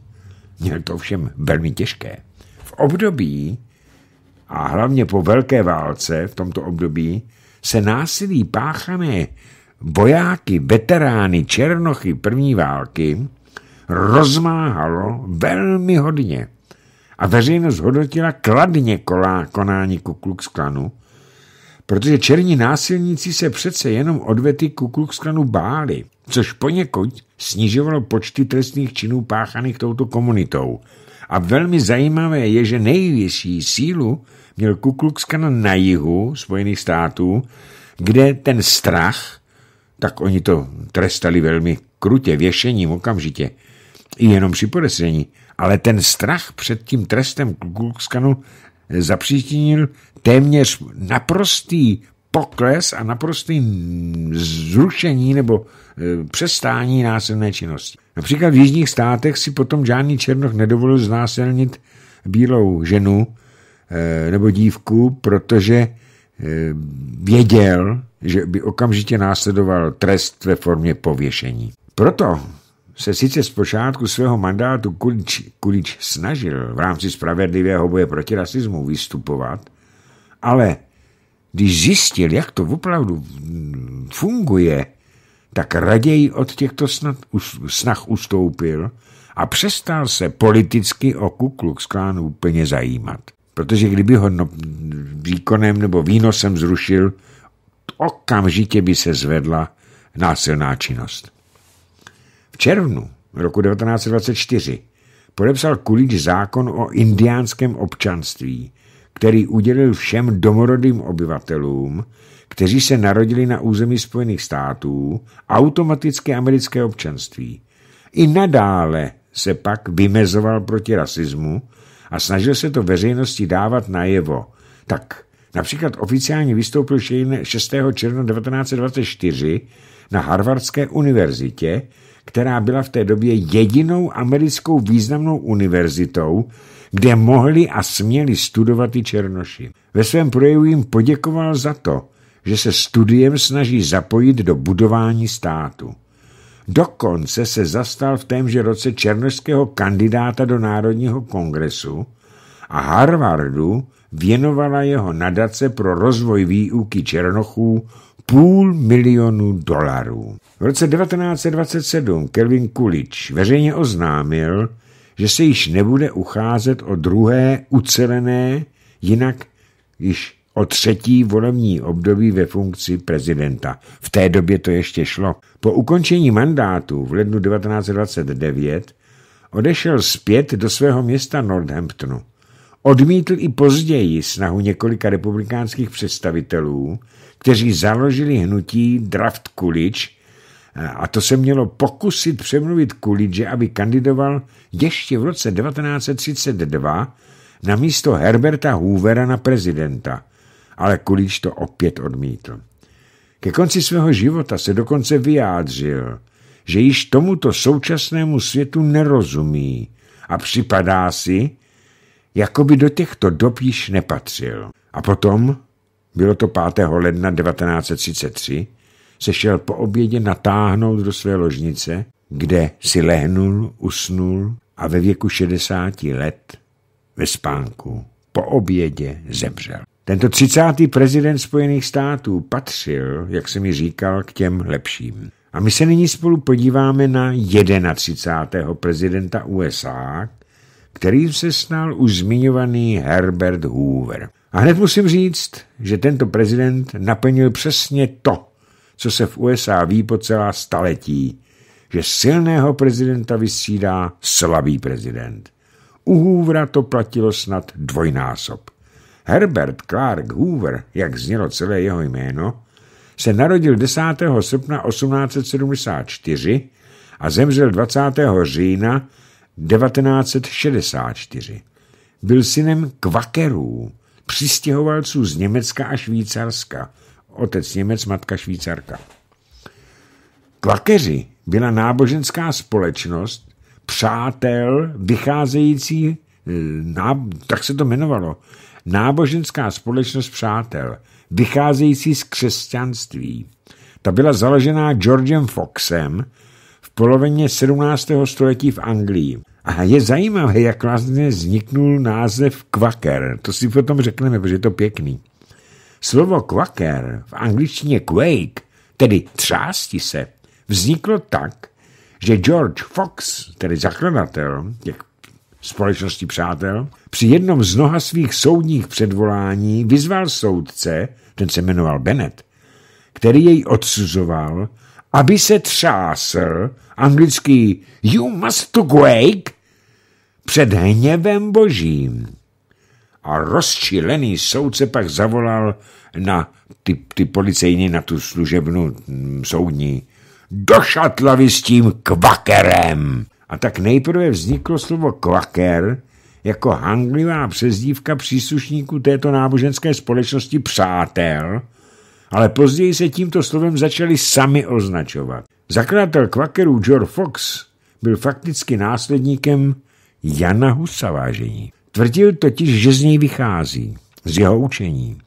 Měl to všem velmi těžké. V období, a hlavně po velké válce v tomto období se násilí páchané vojáky, veterány Černochy první války rozmáhalo velmi hodně a veřejnost hodnotila kladně kolá konání Ku Klux Klanu, protože černí násilníci se přece jenom odvety Ku Klux Klanu báli, což poněkud snižovalo počty trestných činů páchaných touto komunitou – a velmi zajímavé je, že největší sílu měl Ku Klux Klan na jihu Spojených států, kde ten strach, tak oni to trestali velmi krutě, věšením okamžitě, i jenom při podezření, ale ten strach před tím trestem Ku Klux Klanu zapříštěnil téměř naprostý pokles a naprostý zrušení nebo eh, přestání násilné činnosti. Například v jižních státech si potom žádný černoch nedovolil znásilnit bílou ženu eh, nebo dívku, protože eh, věděl, že by okamžitě následoval trest ve formě pověšení. Proto se sice z počátku svého mandátu Kulič, Kulič snažil v rámci spravedlivého boje proti rasismu vystupovat, ale když zjistil, jak to opravdu funguje, tak raději od těchto snad, snah ustoupil a přestal se politicky o Ku Klux Klánu úplně zajímat. Protože kdyby ho no, výkonem nebo výnosem zrušil, okamžitě by se zvedla násilná činnost. V červnu roku 1924 podepsal Kulič zákon o indiánském občanství, který udělil všem domorodým obyvatelům kteří se narodili na území Spojených států, automaticky americké občanství. I nadále se pak vymezoval proti rasismu a snažil se to veřejnosti dávat najevo. Tak, například oficiálně vystoupil 6. června 1924 na Harvardské univerzitě, která byla v té době jedinou americkou významnou univerzitou, kde mohli a směli studovat i černoši. Ve svém projevu jim poděkoval za to, že se studiem snaží zapojit do budování státu. Dokonce se zastal v témže roce černožského kandidáta do Národního kongresu a Harvardu věnovala jeho nadace pro rozvoj výuky černochů půl milionu dolarů. V roce 1927 Kelvin Kulič veřejně oznámil, že se již nebude ucházet o druhé ucelené, jinak již o třetí volební období ve funkci prezidenta. V té době to ještě šlo. Po ukončení mandátu v lednu 1929 odešel zpět do svého města Northamptonu. Odmítl i později snahu několika republikánských představitelů, kteří založili hnutí Draft Coolidge a to se mělo pokusit přemluvit Coolidge, aby kandidoval ještě v roce 1932 na místo Herberta Hoovera na prezidenta – ale Kulíš to opět odmítl. Ke konci svého života se dokonce vyjádřil, že již tomuto současnému světu nerozumí a připadá si, jako by do těchto dob již nepatřil. A potom, bylo to 5. ledna 1933, se šel po obědě natáhnout do své ložnice, kde si lehnul, usnul a ve věku 60 let ve spánku po obědě zemřel. Tento třicátý prezident Spojených států patřil, jak jsem mi říkal, k těm lepším. A my se nyní spolu podíváme na 31. prezidenta USA, kterým se snal už zmiňovaný Herbert Hoover. A hned musím říct, že tento prezident naplnil přesně to, co se v USA ví po celá staletí, že silného prezidenta vystřídá slabý prezident. U Hoovera to platilo snad dvojnásob. Herbert Clark Hoover, jak znělo celé jeho jméno, se narodil 10. srpna 1874 a zemřel 20. října 1964. Byl synem kvakerů, přistěhovalců z Německa a Švýcarska. Otec Němec, matka Švýcarka. Kvakeři byla náboženská společnost přátel vycházející, eh, tak se to jmenovalo, náboženská společnost přátel, vycházející z křesťanství. Ta byla založená Georgem Foxem v polovině 17. století v Anglii. A je zajímavé, jak vlastně vzniknul název kvaker. To si potom řekneme, protože je to pěkný. Slovo kvaker v angličtině quake, tedy třásti se, vzniklo tak, že George Fox, tedy zakladatel těch společnosti přátel, při jednom z mnoha svých soudních předvolání vyzval soudce, ten se jmenoval Bennett, který jej odsuzoval, aby se třásl, anglický you must quake, před hněvem božím. A rozčilený soudce pak zavolal na ty, ty policejní, na tu služebnu mm, soudní. Do šatlavy s tím kvakerem! A tak nejprve vzniklo slovo kvaker jako hanglivá přezdívka příslušníků této náboženské společnosti přátel, ale později se tímto slovem začali sami označovat. Zakladatel kvakerů George Fox byl fakticky následníkem Jana Husa vážení. Tvrdil totiž, že z něj vychází, z jeho učení.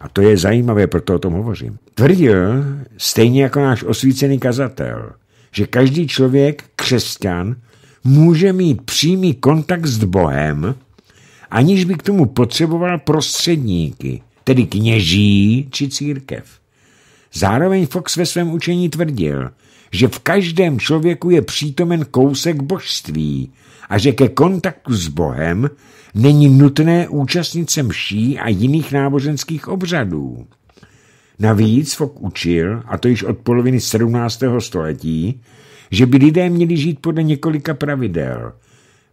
A to je zajímavé, proto o tom hovořím. Tvrdil, stejně jako náš osvícený kazatel, že každý člověk, křesťan, může mít přímý kontakt s Bohem, aniž by k tomu potřeboval prostředníky, tedy kněží či církev. Zároveň Fox ve svém učení tvrdil, že v každém člověku je přítomen kousek božství a že ke kontaktu s Bohem není nutné účastnit se mší a jiných náboženských obřadů. Navíc Fok učil, a to již od poloviny 17. století, že by lidé měli žít podle několika pravidel.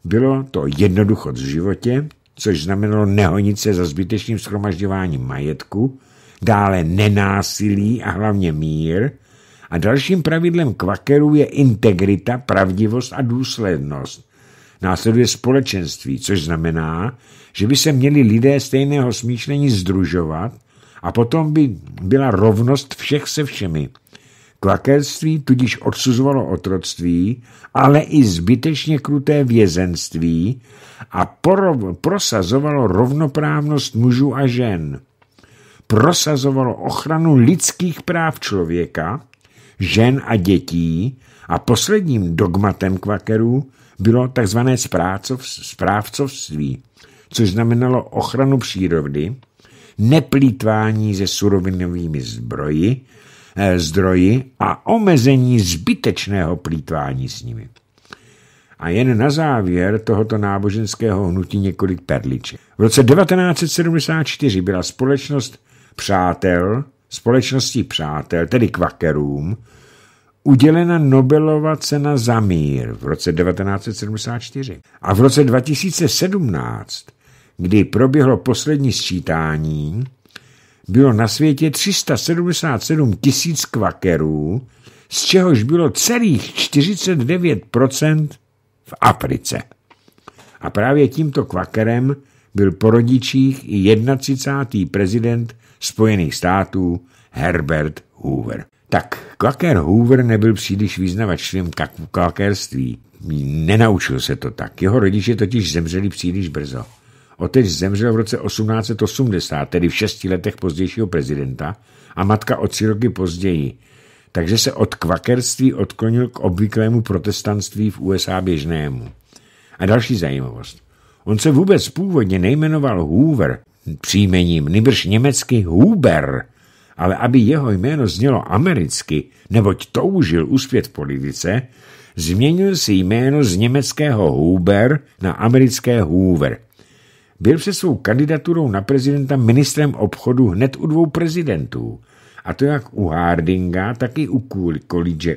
Bylo to jednoduchost v životě, což znamenalo nehonit se za zbytečným schromažďováním majetku, dále nenásilí a hlavně mír, a dalším pravidlem kvakerů je integrita, pravdivost a důslednost. Následuje společenství, což znamená, že by se měli lidé stejného smýšlení združovat a potom by byla rovnost všech se všemi. Kvakerství tudíž odsuzovalo otroctví, ale i zbytečně kruté vězenství a porov, prosazovalo rovnoprávnost mužů a žen. Prosazovalo ochranu lidských práv člověka, žen a dětí a posledním dogmatem kvakerů bylo tzv. správcovství, což znamenalo ochranu přírody, neplítvání se surovinovými zbroji. Eh, zdroji a omezení zbytečného plítvání s nimi. A jen na závěr tohoto náboženského hnutí několik perliček. V roce 1974 byla společnost přátel, společností přátel, tedy kvakerům, udělena Nobelova cena za mír v roce 1974. A v roce 2017, kdy proběhlo poslední sčítání, bylo na světě 377 tisíc kvakerů, z čehož bylo celých 49% v Africe. A právě tímto kvakerem byl po rodičích i 31. prezident Spojených států Herbert Hoover. Tak kvaker Hoover nebyl příliš význavačným kvakerství. Nenaučil se to tak. Jeho rodiče totiž zemřeli příliš brzo. Otec zemřel v roce 1880, tedy v šesti letech pozdějšího prezidenta, a matka o tři roky později. Takže se od kvakerství odklonil k obvyklému protestantství v USA běžnému. A další zajímavost. On se vůbec původně nejmenoval Hoover příjmením, nebrž německy Huber, ale aby jeho jméno znělo americky, neboť toužil uspět v politice, změnil si jméno z německého Huber na americké Hoover. Byl se svou kandidaturou na prezidenta ministrem obchodu hned u dvou prezidentů, a to jak u Hardinga, tak i u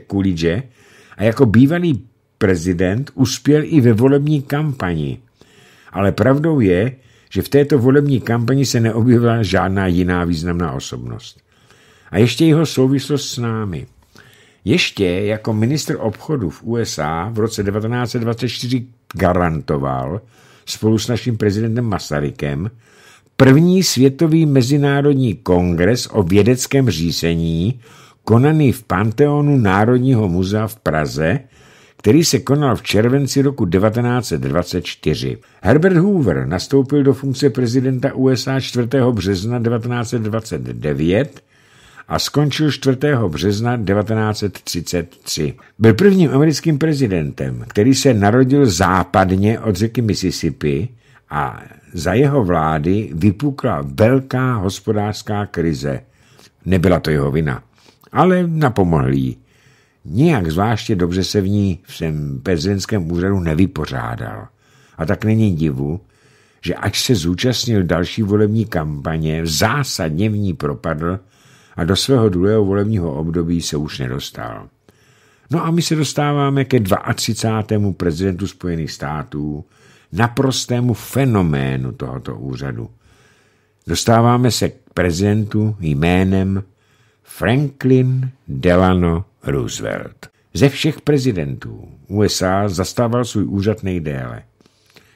Kulidže, a jako bývalý prezident uspěl i ve volební kampani. Ale pravdou je, že v této volební kampani se neobjevila žádná jiná významná osobnost. A ještě jeho souvislost s námi. Ještě jako ministr obchodu v USA v roce 1924 garantoval, spolu s naším prezidentem Masarykem první světový mezinárodní kongres o vědeckém řízení konaný v Panteonu Národního muzea v Praze, který se konal v červenci roku 1924. Herbert Hoover nastoupil do funkce prezidenta USA 4. března 1929 a skončil 4. března 1933. Byl prvním americkým prezidentem, který se narodil západně od řeky Mississippi a za jeho vlády vypukla velká hospodářská krize. Nebyla to jeho vina, ale napomohl jí. Nijak zvláště dobře se v ní v svém prezidentském úřadu nevypořádal. A tak není divu, že až se zúčastnil další volební kampaně, zásadně v ní propadl a do svého druhého volebního období se už nedostal. No a my se dostáváme ke 32. prezidentu Spojených států, naprostému fenoménu tohoto úřadu. Dostáváme se k prezidentu jménem Franklin Delano Roosevelt. Ze všech prezidentů USA zastával svůj úřad nejdéle.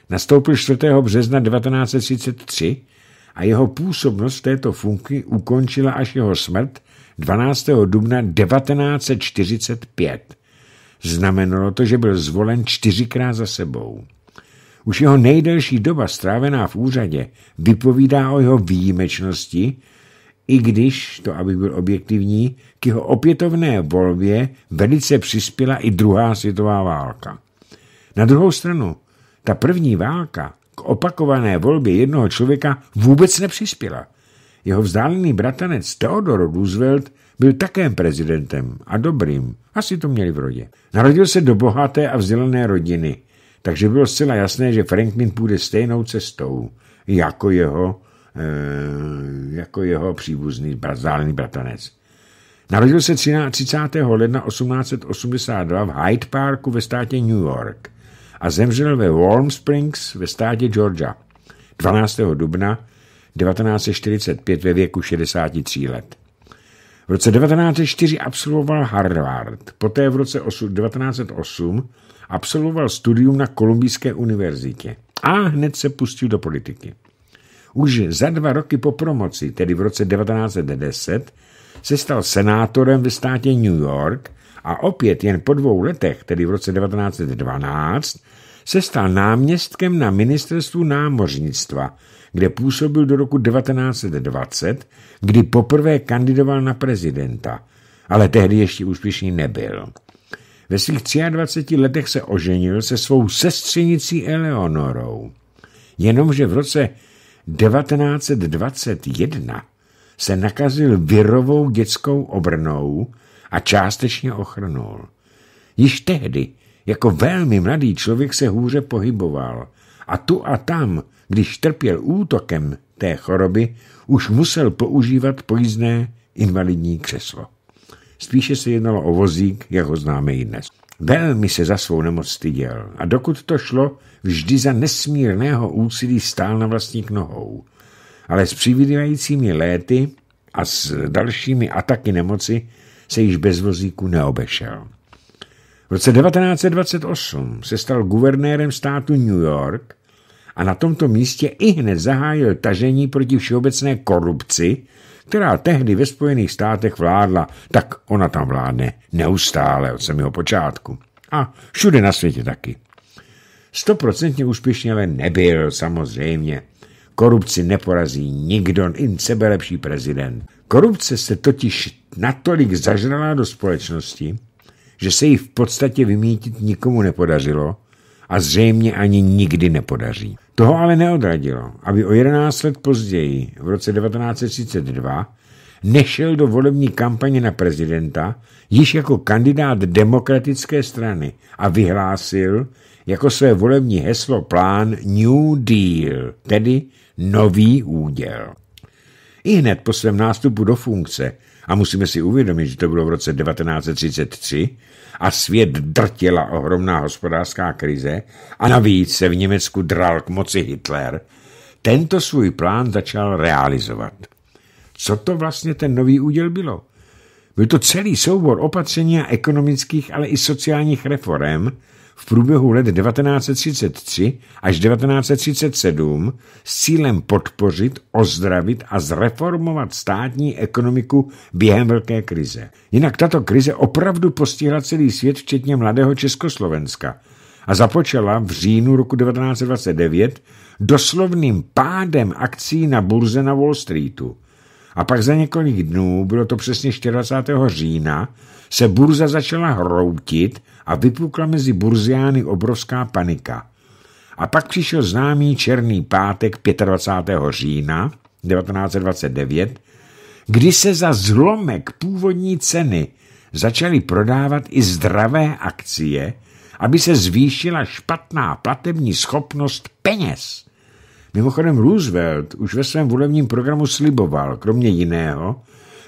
Nastoupil 4. března 1933 a jeho působnost této funky ukončila až jeho smrt 12. dubna 1945. Znamenalo to, že byl zvolen čtyřikrát za sebou. Už jeho nejdelší doba strávená v úřadě vypovídá o jeho výjimečnosti, i když, to aby byl objektivní, k jeho opětovné volbě velice přispěla i druhá světová válka. Na druhou stranu, ta první válka k opakované volbě jednoho člověka vůbec nepřispěla. Jeho vzdálený bratanec Theodor Roosevelt byl také prezidentem a dobrým. Asi to měli v rodě. Narodil se do bohaté a vzdělané rodiny, takže bylo zcela jasné, že Franklin půjde stejnou cestou jako jeho, eh, jako jeho příbuzný vzdálený bratanec. Narodil se 30. ledna 1882 v Hyde Parku ve státě New York a zemřel ve Warm Springs ve státě Georgia 12. dubna 1945 ve věku 63 let. V roce 1904 absolvoval Harvard, poté v roce 1908 absolvoval studium na Kolumbijské univerzitě a hned se pustil do politiky. Už za dva roky po promoci, tedy v roce 1910, se stal senátorem ve státě New York a opět jen po dvou letech, tedy v roce 1912, se stal náměstkem na ministerstvu námořnictva, kde působil do roku 1920, kdy poprvé kandidoval na prezidenta, ale tehdy ještě úspěšný nebyl. Ve svých 23 letech se oženil se svou sestřenicí Eleonorou. Jenomže v roce 1921 se nakazil virovou dětskou obrnou a částečně ochrnul. Již tehdy, jako velmi mladý člověk se hůře pohyboval a tu a tam, když trpěl útokem té choroby, už musel používat pojízdné invalidní křeslo. Spíše se jednalo o vozík, jak ho známe i dnes. Velmi se za svou nemoc styděl a dokud to šlo, vždy za nesmírného úsilí stál na vlastních nohou. Ale s přivydivajícími léty a s dalšími ataky nemoci se již bez vozíku neobešel. V roce 1928 se stal guvernérem státu New York a na tomto místě i hned zahájil tažení proti všeobecné korupci, která tehdy ve Spojených státech vládla, tak ona tam vládne neustále od samého počátku. A všude na světě taky. Stoprocentně úspěšně ale nebyl, samozřejmě. Korupci neporazí nikdo, sebe sebelepší prezident. Korupce se totiž natolik zažrala do společnosti, že se ji v podstatě vymítit nikomu nepodařilo a zřejmě ani nikdy nepodaří. Toho ale neodradilo, aby o 11 let později, v roce 1932, nešel do volební kampaně na prezidenta již jako kandidát demokratické strany a vyhlásil jako své volební heslo plán New Deal, tedy nový úděl. I hned po svém nástupu do funkce, a musíme si uvědomit, že to bylo v roce 1933, a svět drtěla ohromná hospodářská krize a navíc se v Německu dral k moci Hitler, tento svůj plán začal realizovat. Co to vlastně ten nový úděl bylo? Byl to celý soubor opatření a ekonomických, ale i sociálních reform, v průběhu let 1933 až 1937 s cílem podpořit, ozdravit a zreformovat státní ekonomiku během velké krize. Jinak tato krize opravdu postihla celý svět, včetně mladého Československa a započala v říjnu roku 1929 doslovným pádem akcí na burze na Wall Streetu. A pak za několik dnů, bylo to přesně 24. října, se burza začala hroutit a vypukla mezi burziány obrovská panika. A pak přišel známý Černý pátek 25. října 1929, kdy se za zlomek původní ceny začaly prodávat i zdravé akcie, aby se zvýšila špatná platební schopnost peněz. Mimochodem Roosevelt už ve svém volebním programu sliboval, kromě jiného,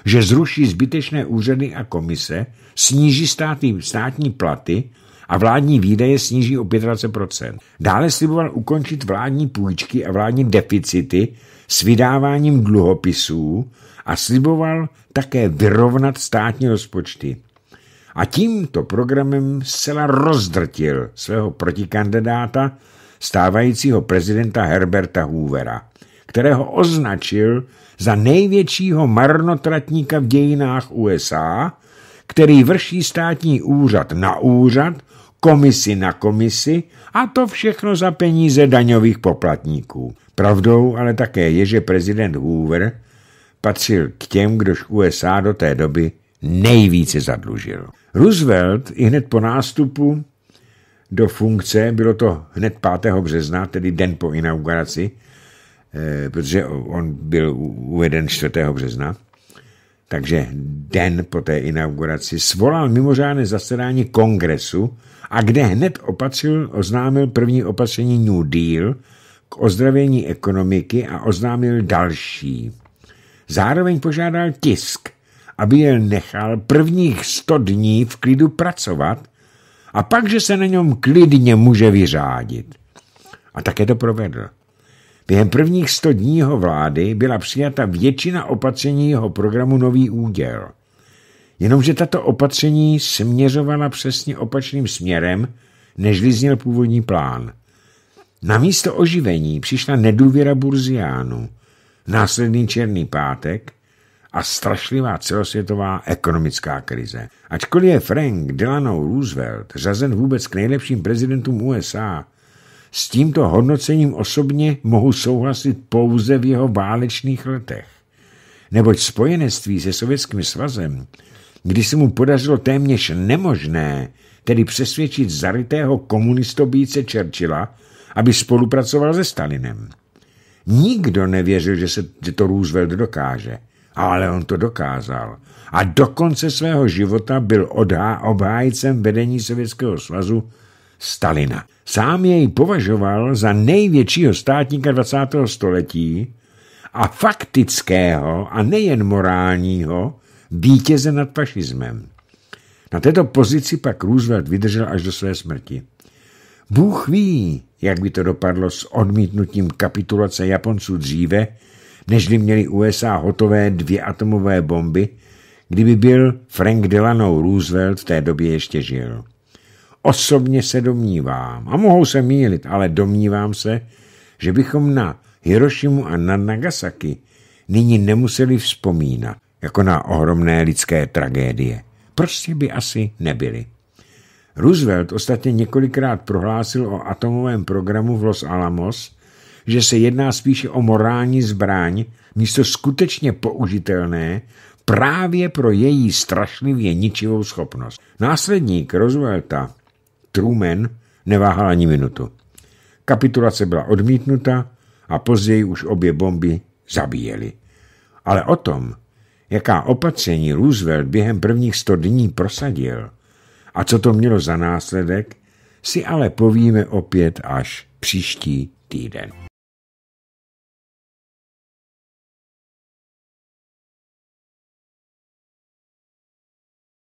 že zruší zbytečné úřady a komise, sníží státy, státní platy a vládní výdaje sníží o 25%. Dále sliboval ukončit vládní půjčky a vládní deficity s vydáváním dluhopisů a sliboval také vyrovnat státní rozpočty. A tímto programem zcela rozdrtil svého protikandidáta, stávajícího prezidenta Herberta Hoovera – kterého označil za největšího marnotratníka v dějinách USA, který vrší státní úřad na úřad, komisi na komisi a to všechno za peníze daňových poplatníků. Pravdou ale také je, že prezident Hoover patřil k těm, kdož USA do té doby nejvíce zadlužil. Roosevelt i hned po nástupu do funkce, bylo to hned 5. března, tedy den po inauguraci, Eh, protože on byl uveden 4. března, takže den po té inauguraci svolal mimořádné zasedání kongresu a kde hned opatřil, oznámil první opatření New Deal k ozdravění ekonomiky a oznámil další. Zároveň požádal tisk, aby je nechal prvních 100 dní v klidu pracovat a pak, že se na něm klidně může vyřádit. A také to provedl. Během prvních 100 dní jeho vlády byla přijata většina opatření jeho programu Nový úděl. Jenomže tato opatření směřovala přesně opačným směrem, než vyzněl původní plán. Na místo oživení přišla nedůvěra Burziánu, následný černý pátek a strašlivá celosvětová ekonomická krize. Ačkoliv je Frank Delano Roosevelt řazen vůbec k nejlepším prezidentům USA, s tímto hodnocením osobně mohu souhlasit pouze v jeho válečných letech. Neboť spojenectví se Sovětským svazem, kdy se mu podařilo téměř nemožné, tedy přesvědčit zarytého komunistobíce Churchilla, aby spolupracoval se Stalinem. Nikdo nevěřil, že, se, že to Roosevelt dokáže, ale on to dokázal. A do konce svého života byl odhá obhájcem vedení Sovětského svazu Stalina. Sám jej považoval za největšího státníka 20. století a faktického a nejen morálního vítěze nad fašismem. Na této pozici pak Roosevelt vydržel až do své smrti. Bůh ví, jak by to dopadlo s odmítnutím kapitulace Japonců dříve, nežli měli USA hotové dvě atomové bomby, kdyby byl Frank Delano Roosevelt v té době ještě žil. Osobně se domnívám, a mohou se mílit, ale domnívám se, že bychom na Hirošimu a na Nagasaki nyní nemuseli vzpomínat jako na ohromné lidské tragédie. Prostě by asi nebyly. Roosevelt ostatně několikrát prohlásil o atomovém programu v Los Alamos, že se jedná spíše o morální zbraň místo skutečně použitelné právě pro její strašlivě ničivou schopnost. Následník Roosevelta Truman neváhal ani minutu. Kapitulace byla odmítnuta a později už obě bomby zabíjely. Ale o tom, jaká opatření Roosevelt během prvních sto dní prosadil a co to mělo za následek, si ale povíme opět až příští týden.